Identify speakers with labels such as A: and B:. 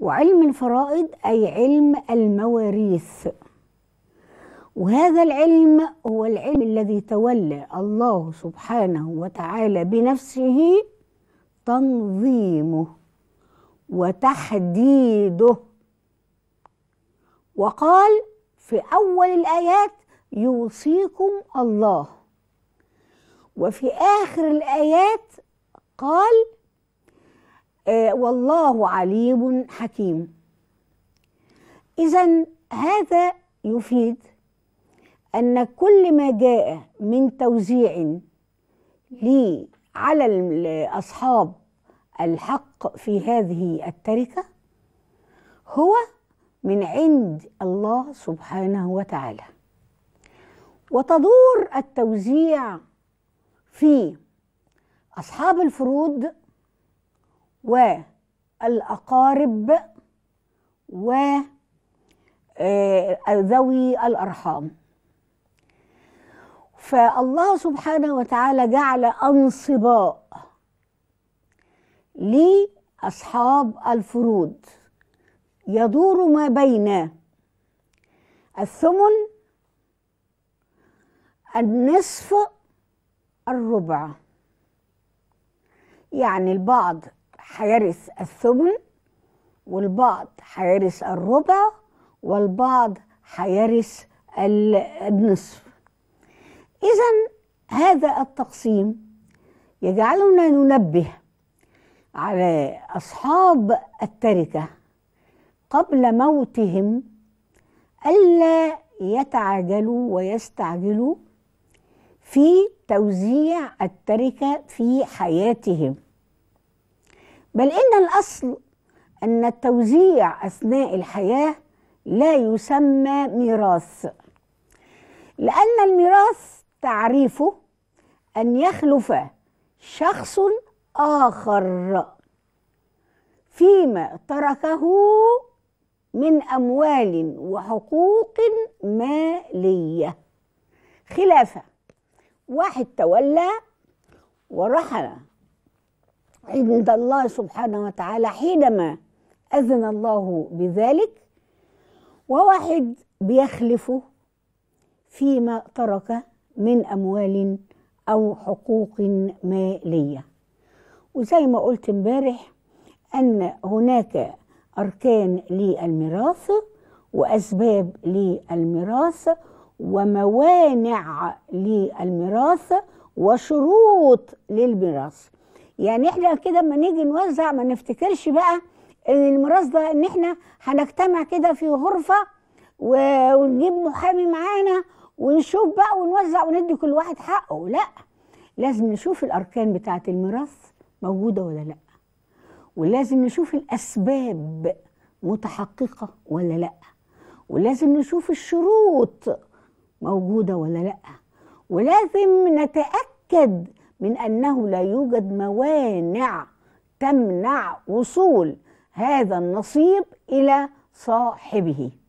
A: وعلم الفرائض أي علم المواريث وهذا العلم هو العلم الذي تولى الله سبحانه وتعالى بنفسه تنظيمه وتحديده وقال في أول الآيات يوصيكم الله وفي آخر الآيات قال آه، والله عليم حكيم اذا هذا يفيد ان كل ما جاء من توزيع لي على اصحاب الحق في هذه التركه هو من عند الله سبحانه وتعالى وتدور التوزيع في اصحاب الفروض والأقارب و آه، ذوي الأرحام فالله سبحانه وتعالى جعل أنصباء لأصحاب الفروض يدور ما بين الثمن النصف الربع يعني البعض هيرث الثمن والبعض هيرث الربع والبعض هيرث النصف إذا هذا التقسيم يجعلنا ننبه على أصحاب التركة قبل موتهم ألا يتعجلوا ويستعجلوا في توزيع التركة في حياتهم بل إن الأصل أن التوزيع أثناء الحياة لا يسمى ميراث لأن الميراث تعريفه أن يخلف شخص آخر فيما تركه من أموال وحقوق مالية خلافة واحد تولى ورحل عند الله سبحانه وتعالى حينما أذن الله بذلك وواحد بيخلفه فيما ترك من أموال أو حقوق مالية وزي ما قلت امبارح أن هناك أركان للميراث وأسباب للميراث وموانع للميراث وشروط للميراث يعني احنا كده اما نيجي نوزع ما نفتكرش بقى ان الميراث ده ان احنا هنجتمع كده في غرفه ونجيب محامي معانا ونشوف بقى ونوزع وندي كل واحد حقه لا لازم نشوف الاركان بتاعه الميراث موجوده ولا لا ولازم نشوف الاسباب متحققه ولا لا ولازم نشوف الشروط موجوده ولا لا ولازم نتاكد من أنه لا يوجد موانع تمنع وصول هذا النصيب إلى صاحبه